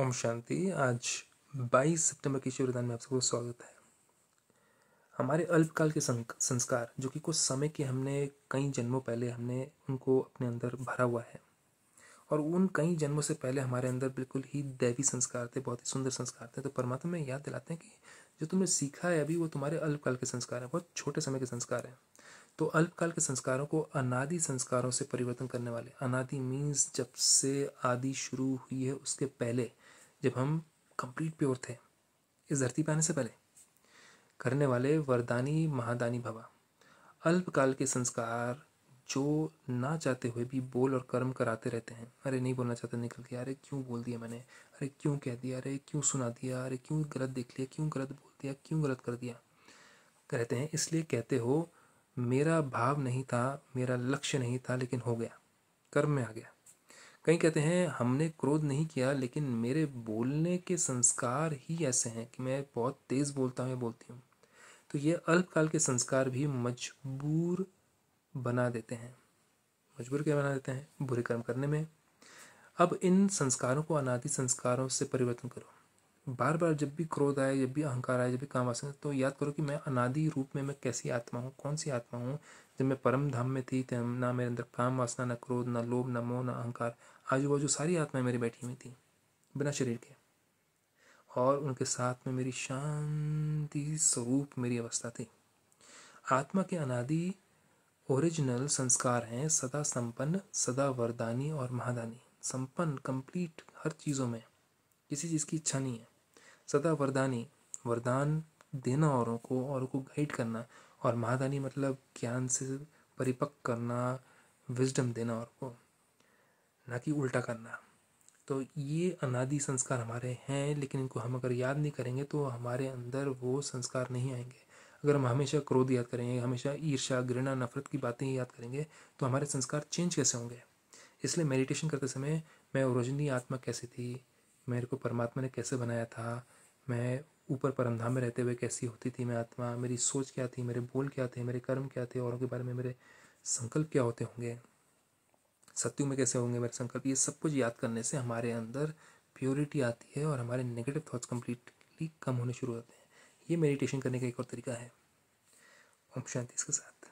ओम शांति आज 22 सितंबर की शिवरदान में आप सबको स्वागत है हमारे अल्पकाल के संस्कार जो कि कुछ समय के हमने कई जन्मों पहले हमने उनको अपने अंदर भरा हुआ है और उन कई जन्मों से पहले हमारे अंदर बिल्कुल ही दैवी संस्कार थे बहुत ही सुंदर संस्कार थे तो परमात्मा में याद दिलाते हैं कि जो तुमने सीखा है अभी वो तुम्हारे अल्पकाल के संस्कार हैं बहुत छोटे समय के संस्कार हैं तो अल्पकाल के संस्कारों को अनादि संस्कारों से परिवर्तन करने वाले अनादि मीन्स जब से आदि शुरू हुई है उसके पहले जब हम कंप्लीट प्योर थे इस धरती पर आने से पहले करने वाले वरदानी महादानी भवा अल्पकाल के संस्कार जो ना चाहते हुए भी बोल और कर्म कराते रहते हैं अरे नहीं बोलना चाहते निकल गया अरे क्यों बोल दिया मैंने अरे क्यों कह दिया अरे क्यों सुना दिया अरे क्यों गलत देख लिया क्यों गलत बोल दिया क्यों गलत कर दिया कहते हैं इसलिए कहते हो मेरा भाव नहीं था मेरा लक्ष्य नहीं था लेकिन हो गया कर्म में आ गया कई कहते हैं हमने क्रोध नहीं किया लेकिन मेरे बोलने के संस्कार ही ऐसे हैं कि मैं बहुत तेज़ बोलता हूँ या बोलती हूँ तो ये अल्पकाल के संस्कार भी मजबूर बना देते हैं मजबूर क्या बना देते हैं बुरे कर्म करने में अब इन संस्कारों को अनादि संस्कारों से परिवर्तन करो बार बार जब भी क्रोध आए जब भी अहंकार आए जब भी काम सकते तो याद करो कि मैं अनादि रूप में मैं कैसी आत्मा हूँ कौन सी आत्मा हूँ जब मैं परम धाम में थी तब ना मेरे अंदर काम वासना ना क्रोध ना लोभ ना मोह ना अहंकार आजू बाजू सारी आत्माएं मेरी बैठी हुई थी बिना शरीर के और उनके साथ में मेरी शांति स्वरूप मेरी अवस्था थी आत्मा के अनादि ओरिजिनल संस्कार हैं सदा संपन्न सदा वरदानी और महादानी संपन्न कंप्लीट हर चीज़ों में किसी चीज़ की इच्छा नहीं है सदा वरदानी वरदान देना औरों को औरों को गाइड करना और महादानी मतलब ज्ञान से परिपक्व करना विजडम देना और को ना कि उल्टा करना तो ये अनादि संस्कार हमारे हैं लेकिन इनको हम अगर याद नहीं करेंगे तो हमारे अंदर वो संस्कार नहीं आएंगे अगर हम हमेशा क्रोध याद करेंगे हमेशा ईर्षा घृणा नफरत की बातें याद करेंगे तो हमारे संस्कार चेंज कैसे होंगे इसलिए मेडिटेशन करते समय मैं ओरिजिनली आत्मा कैसी थी मेरे को परमात्मा ने कैसे बनाया था मैं ऊपर परंधा में रहते हुए कैसी होती थी मैं आत्मा मेरी सोच क्या थी मेरे बोल क्या थे मेरे कर्म क्या थे औरों के बारे में मेरे संकल्प क्या होते होंगे सत्यु में कैसे होंगे मेरे संकल्प ये सब कुछ याद करने से हमारे अंदर प्योरिटी आती है और हमारे नेगेटिव थाट्स कम्प्लीटली कम होने शुरू होते हैं ये मेडिटेशन करने का एक और तरीका है ओम शांति इसके साथ